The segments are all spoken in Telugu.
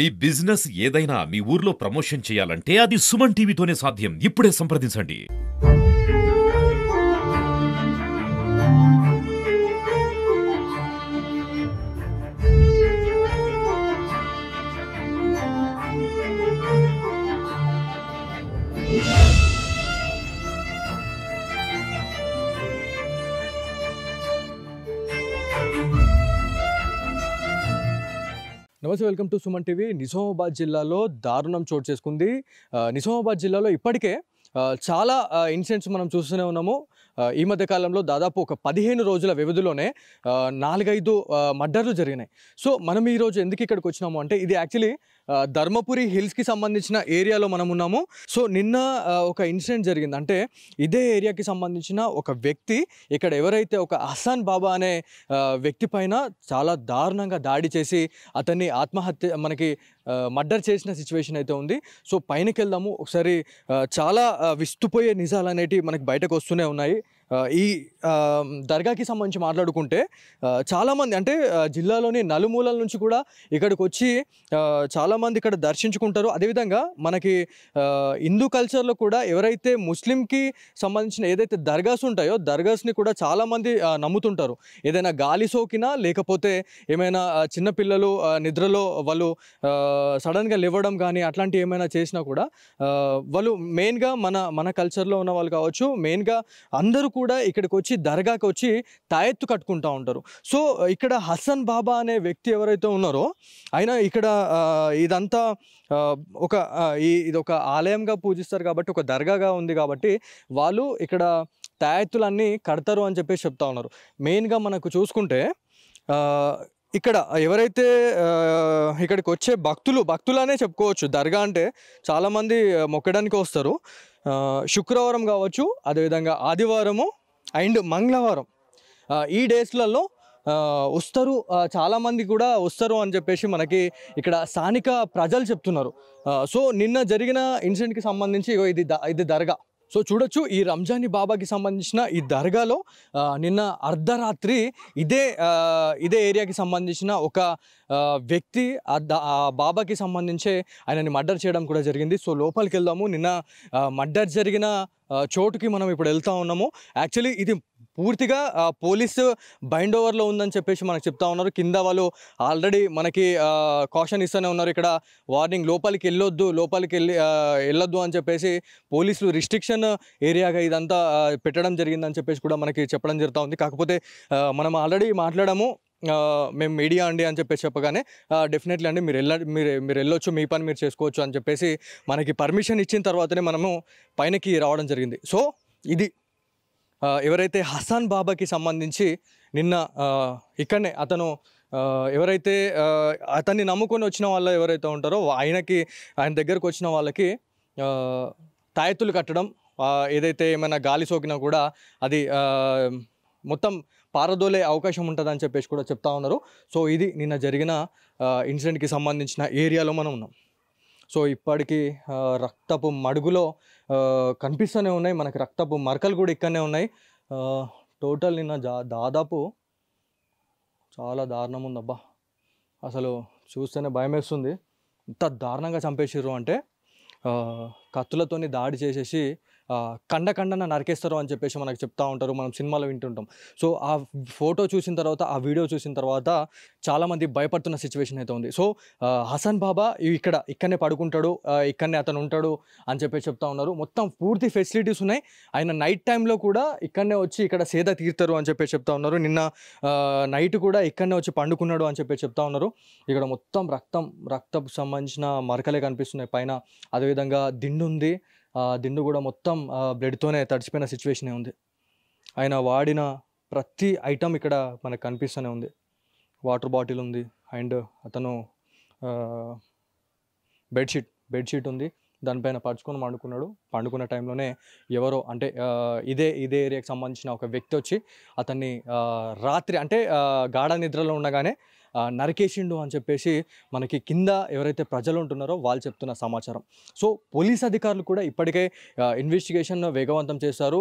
మీ బిజినెస్ ఏదైనా మీ ఊర్లో ప్రమోషన్ చేయాలంటే అది సుమన్ టీవీతోనే సాధ్యం ఇప్పుడే సంప్రదించండి Yeah. నమస్తే welcome to Suman TV Nizamabad జిల్లాలో దారుణం చోటు చేసుకుంది నిజామాబాద్ జిల్లాలో ఇప్పటికే చాలా ఇన్సిడెంట్స్ మనం చూస్తూనే ఉన్నాము ఈ మధ్య కాలంలో దాదాపు ఒక పదిహేను రోజుల వ్యవధిలోనే నాలుగైదు మర్డర్లు జరిగినాయి సో మనం ఈరోజు ఎందుకు ఇక్కడికి వచ్చినాము అంటే ఇది యాక్చువల్లీ ధర్మపురి హిల్స్కి సంబంధించిన ఏరియాలో మనం ఉన్నాము సో నిన్న ఒక ఇన్సిడెంట్ జరిగింది అంటే ఇదే ఏరియాకి సంబంధించిన ఒక వ్యక్తి ఇక్కడ ఎవరైతే ఒక అహసాన్ బాబా అనే వ్యక్తి పైన చాలా దారుణంగా దాడి చేసి అతన్ని ఆత్మహత్య మనకి మర్డర్ చేసిన సిచ్యువేషన్ అయితే ఉంది సో పైనకి వెళ్దాము ఒకసారి చాలా విస్తుపోయే నిజాలు అనేటివి మనకి బయటకు వస్తూనే ఉన్నాయి ఈ దర్గాకి సంబంధించి మాట్లాడుకుంటే చాలామంది అంటే జిల్లాలోని నలుమూలల నుంచి కూడా ఇక్కడికి వచ్చి చాలామంది ఇక్కడ దర్శించుకుంటారు అదేవిధంగా మనకి హిందూ కల్చర్లో కూడా ఎవరైతే ముస్లింకి సంబంధించిన ఏదైతే దర్గాస్ ఉంటాయో దర్గాస్ని కూడా చాలామంది నమ్ముతుంటారు ఏదైనా గాలి సోకినా లేకపోతే ఏమైనా చిన్నపిల్లలు నిద్రలో వాళ్ళు సడన్గా లేవడం కానీ అట్లాంటివి ఏమైనా చేసినా కూడా వాళ్ళు మెయిన్గా మన మన కల్చర్లో ఉన్న వాళ్ళు కావచ్చు మెయిన్గా అందరూ కూడా ఇక్కడికి వచ్చి దర్గాకి వచ్చి తాయెత్తు కట్టుకుంటూ ఉంటారు సో ఇక్కడ హసన్ బాబా అనే వ్యక్తి ఎవరైతే ఉన్నారో ఆయన ఇక్కడ ఇదంతా ఒక ఇది ఒక ఆలయంగా పూజిస్తారు కాబట్టి ఒక దర్గాగా ఉంది కాబట్టి వాళ్ళు ఇక్కడ తాయెత్తులన్నీ కడతారు అని చెప్పేసి చెప్తా ఉన్నారు మెయిన్గా మనకు చూసుకుంటే ఇక్కడ ఎవరైతే ఇక్కడికి వచ్చే భక్తులు భక్తులనే చెప్పుకోవచ్చు దర్గా అంటే చాలామంది మొక్కడానికి వస్తారు శుక్రవారం కావచ్చు అదేవిధంగా ఆదివారము అండ్ మంగళవారం ఈ డేస్లలో వస్తారు చాలామంది కూడా వస్తారు అని చెప్పేసి మనకి ఇక్కడ స్థానిక ప్రజలు చెప్తున్నారు సో నిన్న జరిగిన ఇన్సిడెంట్కి సంబంధించి ఇది ఇది దర్గా సో చూడొచ్చు ఈ రంజాని బాబాకి సంబంధించిన ఈ దర్గాలో నిన్న అర్ధరాత్రి ఇదే ఇదే ఏరియాకి సంబంధించిన ఒక వ్యక్తి ఆ బాబాకి సంబంధించే ఆయనని మర్డర్ చేయడం కూడా జరిగింది సో లోపలికి వెళ్దాము నిన్న మర్డర్ జరిగిన చోటుకి మనం ఇప్పుడు వెళ్తా ఉన్నాము యాక్చువల్లీ ఇది పూర్తిగా పోలీసు బైండ్ ఓవర్లో ఉందని చెప్పేసి మనకు చెప్తా ఉన్నారు కింద వాళ్ళు ఆల్రెడీ మనకి కాషన్ ఇస్తూనే ఉన్నారు ఇక్కడ వార్నింగ్ లోపలికి వెళ్ళొద్దు లోపలికి వెళ్ళి వెళ్ళొద్దు అని చెప్పేసి పోలీసులు రిస్ట్రిక్షన్ ఏరియాగా ఇదంతా పెట్టడం జరిగిందని చెప్పేసి కూడా మనకి చెప్పడం జరుగుతూ ఉంది కాకపోతే మనం ఆల్రెడీ మాట్లాడాము మేము మీడియా అండి అని చెప్పేసి చెప్పగానే డెఫినెట్లీ అండి మీరు వెళ్ళ మీరు మీరు వెళ్ళొచ్చు మీ పని మీరు చేసుకోవచ్చు అని చెప్పేసి మనకి పర్మిషన్ ఇచ్చిన తర్వాతనే మనము పైనకి రావడం జరిగింది సో ఇది ఎవరైతే హసాన్ బాబాకి సంబంధించి నిన్న ఇక్కడనే అతను ఎవరైతే అతన్ని నమ్ముకొని వచ్చిన వాళ్ళు ఎవరైతే ఉంటారో ఆయనకి ఆయన దగ్గరకు వచ్చిన వాళ్ళకి తాయెత్తులు కట్టడం ఏదైతే ఏమైనా గాలి సోకినా కూడా అది మొత్తం పారదోలే అవకాశం ఉంటుందని చెప్పేసి కూడా చెప్తా ఉన్నారు సో ఇది నిన్న జరిగిన ఇన్సిడెంట్కి సంబంధించిన ఏరియాలో మనం ఉన్నాం సో ఇప్పటికీ రక్తపు మడుగులో కనిపిస్తూనే ఉన్నాయి మనకి రక్తపు మరకలు కూడా ఇక్కడనే ఉన్నాయి టోటల్ నిన్న దాదాపు చాలా దారుణం ఉందబ్బా అసలు చూస్తేనే భయం వేస్తుంది ఇంత దారుణంగా చంపేసిర్రు అంటే కత్తులతోని దాడి చేసేసి కండ కండన నరికేస్తారు అని చెప్పేసి మనకు చెప్తా ఉంటారు మనం సినిమాలో వింటుంటాం సో ఆ ఫోటో చూసిన తర్వాత ఆ వీడియో చూసిన తర్వాత చాలామంది భయపడుతున్న సిచ్యువేషన్ అయితే ఉంది సో హసన్ బాబా ఇక్కడ ఇక్కడనే పడుకుంటాడు ఇక్కడనే అతను ఉంటాడు అని చెప్పేసి చెప్తా ఉన్నారు మొత్తం పూర్తి ఫెసిలిటీస్ ఉన్నాయి ఆయన నైట్ టైంలో కూడా ఇక్కడనే వచ్చి ఇక్కడ సేద తీరుతారు అని చెప్పేసి చెప్తా ఉన్నారు నిన్న నైట్ కూడా ఇక్కడనే వచ్చి పండుకున్నాడు అని చెప్పేసి చెప్తా ఉన్నారు ఇక్కడ మొత్తం రక్తం రక్తం సంబంధించిన మరకలే కనిపిస్తున్నాయి పైన అదేవిధంగా దిండు దిండు ఉంది ఆ దిండు కూడా మొత్తం బ్లడ్తోనే తడిచిపోయిన సిచ్యువేషనే ఉంది ఆయన వాడిన ప్రతి ఐటమ్ ఇక్కడ మనకు కనిపిస్తూనే ఉంది వాటర్ బాటిల్ ఉంది అండ్ అతను బెడ్షీట్ బెడ్షీట్ ఉంది దానిపైన పరుచుకొని పండుకున్నాడు పండుకున్న టైంలోనే ఎవరో అంటే ఇదే ఇదే ఏరియాకి సంబంధించిన ఒక వ్యక్తి వచ్చి అతన్ని రాత్రి అంటే గాఢ నిద్రలో ఉండగానే నరికేసిండు అని చెప్పేసి మనకి కింద ఎవరైతే ప్రజలు ఉంటున్నారో వాళ్ళు చెప్తున్న సమాచారం సో పోలీస్ అధికారులు కూడా ఇప్పటికే ఇన్వెస్టిగేషన్ వేగవంతం చేశారు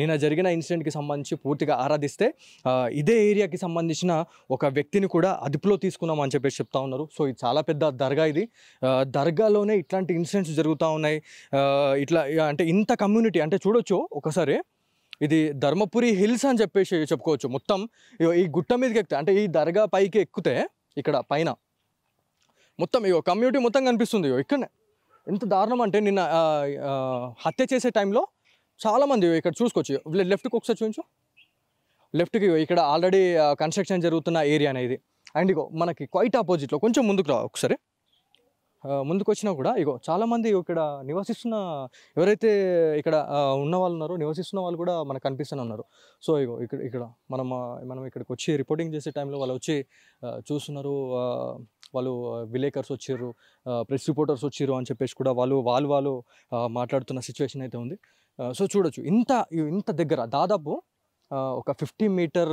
నిన్న జరిగిన ఇన్సిడెంట్కి సంబంధించి పూర్తిగా ఆరాధిస్తే ఇదే ఏరియాకి సంబంధించిన ఒక వ్యక్తిని కూడా అదుపులో తీసుకున్నాం అని చెప్పేసి చెప్తా ఉన్నారు సో ఇది చాలా పెద్ద దర్గా ఇది దర్గాలోనే ఇట్లాంటి ఇన్సిడెంట్స్ జరుగుతూ ఉన్నాయి ఇట్లా అంటే ఇంత కమ్యూనిటీ అంటే చూడొచ్చు ఒకసారి ఇది ధర్మపురి హిల్స్ అని చెప్పేసి చెప్పుకోవచ్చు మొత్తం ఈ గుట్ట మీదకి ఎక్కితే అంటే ఈ దర్గా పైకి ఎక్కితే ఇక్కడ పైన మొత్తం ఇగో కమ్యూనిటీ మొత్తం కనిపిస్తుంది ఇక్కడనే ఎంత దారుణం అంటే నిన్న హత్య చేసే టైంలో చాలామంది ఇక్కడ చూసుకోవచ్చు లెఫ్ట్కి ఒకసారి చూపించు లెఫ్ట్కి ఇక్కడ ఆల్రెడీ కన్స్ట్రక్షన్ జరుగుతున్న ఏరియా అనేది అండ్ ఇగో మనకి క్వైట్ ఆపోజిట్లో కొంచెం ముందుకు రా ఒకసారి ముందుకొచ్చినా కూడా ఇగో చాలామంది ఇక్కడ నివసిస్తున్న ఎవరైతే ఇక్కడ ఉన్న వాళ్ళు ఉన్నారో నివసిస్తున్న వాళ్ళు కూడా మనకు కనిపిస్తూనే ఉన్నారు సో ఇగో ఇక్కడ ఇక్కడ మనం మనం ఇక్కడికి వచ్చి రిపోర్టింగ్ చేసే టైంలో వాళ్ళు వచ్చి చూస్తున్నారు వాళ్ళు విలేకర్స్ వచ్చారు ప్రెస్ రిపోర్టర్స్ వచ్చారు అని చెప్పేసి కూడా వాళ్ళు వాళ్ళు వాళ్ళు మాట్లాడుతున్న సిచ్యువేషన్ అయితే ఉంది సో చూడొచ్చు ఇంత ఇంత దగ్గర దాదాపు ఒక ఫిఫ్టీ మీటర్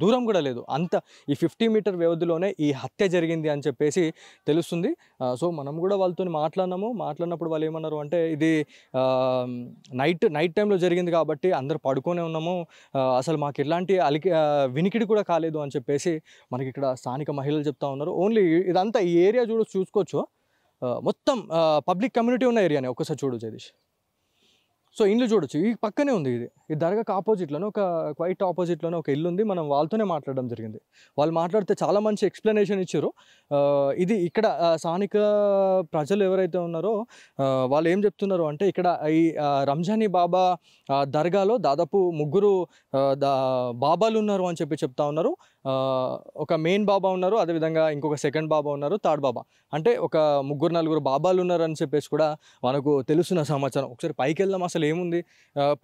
దూరం కూడా లేదు అంత ఈ ఫిఫ్టీ మీటర్ వ్యవధిలోనే ఈ హత్య జరిగింది అని చెప్పేసి తెలుస్తుంది సో మనం కూడా వాళ్ళతో మాట్లాడినాము మాట్లాడినప్పుడు వాళ్ళు ఏమన్నారు అంటే ఇది నైట్ నైట్ టైంలో జరిగింది కాబట్టి అందరు పడుకొనే ఉన్నాము అసలు మాకు ఎలాంటి అలికి వినికిడి కూడా కాలేదు అని చెప్పేసి మనకి ఇక్కడ స్థానిక మహిళలు చెప్తా ఉన్నారు ఓన్లీ ఇదంతా ఈ ఏరియా చూడ చూసుకోవచ్చు మొత్తం పబ్లిక్ కమ్యూనిటీ ఉన్న ఏరియానే ఒక్కసారి చూడు జగదీష్ సో ఇల్లు చూడొచ్చు ఈ పక్కనే ఉంది ఇది ఈ దర్గాకి ఆపోజిట్లోనే ఒక క్వైట్ ఆపోజిట్లోనే ఒక ఇల్లు ఉంది మనం వాళ్ళతోనే మాట్లాడడం జరిగింది వాళ్ళు మాట్లాడితే చాలా మంచి ఎక్స్ప్లెనేషన్ ఇచ్చారు ఇది ఇక్కడ స్థానిక ప్రజలు ఎవరైతే ఉన్నారో వాళ్ళు ఏం చెప్తున్నారు అంటే ఇక్కడ ఈ రంజానీ బాబా దర్గాలో దాదాపు ముగ్గురు బాబాలు ఉన్నారు అని చెప్పి చెప్తా ఉన్నారు ఒక మెయిన్ బాబా ఉన్నారు అదేవిధంగా ఇంకొక సెకండ్ బాబా ఉన్నారు థర్డ్ బాబా అంటే ఒక ముగ్గురు నలుగురు బాబాలు ఉన్నారు అని చెప్పేసి కూడా మనకు తెలుస్తున్న సమాచారం ఒకసారి పైకి వెళ్దాం అసలు ఏముంది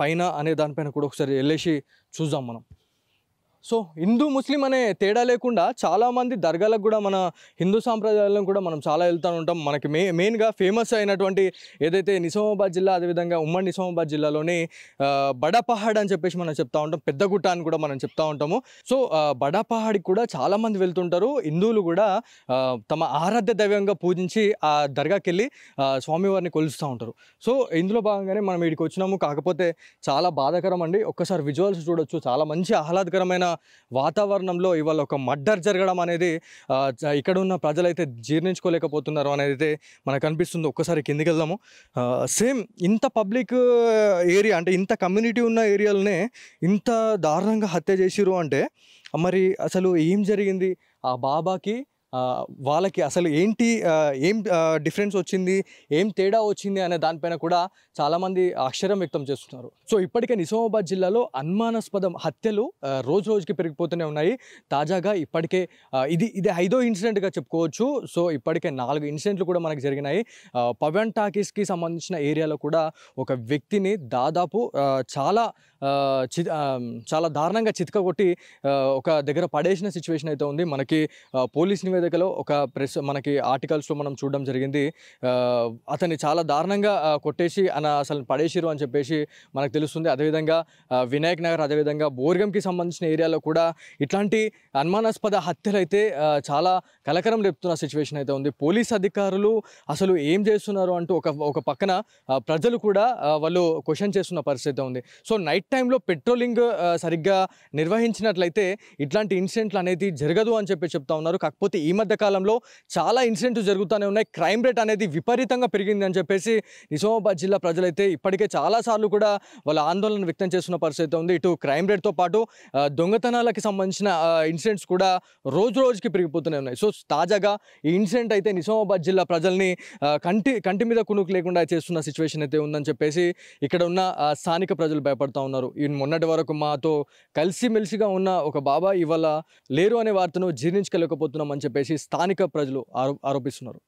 పైన అనే దానిపైన కూడా ఒకసారి వెళ్ళేసి చూద్దాం మనం సో హిందూ ముస్లిం అనే తేడా లేకుండా చాలామంది దర్గాలకు కూడా మన హిందూ సాంప్రదాయాలను కూడా మనం చాలా వెళ్తూ ఉంటాం మనకి మే మెయిన్గా ఫేమస్ అయినటువంటి ఏదైతే నిజామాబాద్ జిల్లా అదేవిధంగా ఉమ్మడి నిజామాబాద్ జిల్లాలోని బడాపహాడ్ అని చెప్పేసి మనం చెప్తా ఉంటాం పెద్దగుట్ట అని కూడా మనం చెప్తా ఉంటాము సో బడాపహాడ్కి కూడా చాలామంది వెళ్తుంటారు హిందువులు కూడా తమ ఆరాధ్య దైవంగా పూజించి ఆ దర్గాకి వెళ్ళి స్వామివారిని కొలుస్తూ ఉంటారు సో ఇందులో భాగంగానే మనం వీడికి వచ్చినాము కాకపోతే చాలా బాధాకరం అండి ఒక్కసారి విజువల్స్ చూడొచ్చు చాలా మంచి ఆహ్లాదకరమైన వాతావరణంలో ఇవాళ ఒక మర్డర్ జరగడం అనేది ఇక్కడ ఉన్న ప్రజలైతే జీర్ణించుకోలేకపోతున్నారు అనేది మనకు అనిపిస్తుంది ఒక్కసారి కిందికి వెళ్దాము సేమ్ ఇంత పబ్లిక్ ఏరియా అంటే ఇంత కమ్యూనిటీ ఉన్న ఏరియాలోనే ఇంత దారుణంగా హత్య చేసిరు అంటే మరి అసలు ఏం జరిగింది ఆ బాబాకి వాళ్ళకి అసలు ఏంటి ఏం డిఫరెన్స్ వచ్చింది ఏం తేడా వచ్చింది అనే దానిపైన కూడా చాలామంది ఆశ్చర్యం వ్యక్తం చేస్తున్నారు సో ఇప్పటికే నిజామాబాద్ జిల్లాలో అనుమానాస్పదం హత్యలు రోజు రోజుకి పెరిగిపోతూనే ఉన్నాయి తాజాగా ఇప్పటికే ఇది ఇది ఐదో ఇన్సిడెంట్గా చెప్పుకోవచ్చు సో ఇప్పటికే నాలుగు ఇన్సిడెంట్లు కూడా మనకు జరిగినాయి పవన్ టాకీస్కి సంబంధించిన ఏరియాలో కూడా ఒక వ్యక్తిని దాదాపు చాలా చాలా దారుణంగా కొట్టి ఒక దగ్గర పడేసిన సిచ్యువేషన్ అయితే ఉంది మనకి పోలీస్ని వేదికలో ఒక ప్రెస్ మనకి ఆర్టికల్స్లో మనం చూడడం జరిగింది అతన్ని చాలా దారుణంగా కొట్టేసి అన అసలు పడేసిరు అని చెప్పేసి మనకు తెలుస్తుంది అదేవిధంగా వినాయక్ నగర్ అదేవిధంగా బోర్గంకి సంబంధించిన ఏరియాలో కూడా ఇట్లాంటి అనుమానాస్పద హత్యలు అయితే చాలా కలకరం రేపుతున్న సిచ్యువేషన్ అయితే ఉంది పోలీస్ అధికారులు అసలు ఏం చేస్తున్నారు అంటూ ఒక ఒక పక్కన ప్రజలు కూడా వాళ్ళు క్వశ్చన్ చేస్తున్న పరిస్థితి ఉంది సో నైట్ టైంలో పెట్రోలింగ్ సరిగ్గా నిర్వహించినట్లయితే ఇట్లాంటి ఇన్సిడెంట్లు అనేది జరగదు అని చెప్పి చెప్తా ఉన్నారు కాకపోతే ఈ మధ్య కాలంలో చాలా ఇన్సిడెంట్స్ జరుగుతూనే ఉన్నాయి క్రైమ్ రేట్ అనేది విపరీతంగా పెరిగింది అని చెప్పేసి నిజామాబాద్ జిల్లా ప్రజలైతే ఇప్పటికే చాలాసార్లు కూడా వాళ్ళ ఆందోళన వ్యక్తం చేస్తున్న పరిస్థితి ఉంది ఇటు క్రైమ్ రేట్తో పాటు దొంగతనాలకు సంబంధించిన ఇన్సిడెంట్స్ కూడా రోజు రోజుకి పెరిగిపోతూనే ఉన్నాయి సో తాజాగా ఈ ఇన్సిడెంట్ అయితే నిజామాబాద్ జిల్లా ప్రజల్ని కంటి కంటి మీద కునుకు లేకుండా చేస్తున్న సిచ్యువేషన్ అయితే ఉందని చెప్పేసి ఇక్కడ ఉన్న స్థానిక ప్రజలు భయపడతా ఉన్నారు ఈ మొన్నటి వరకు మాతో కలిసిమెలిసిగా ఉన్న ఒక బాబా ఇవాళ లేరు అనే వార్తను జీర్ణించుకోలేకపోతున్నాం అని చెప్పేసి స్థానిక ప్రజలు ఆరోపిస్తున్నారు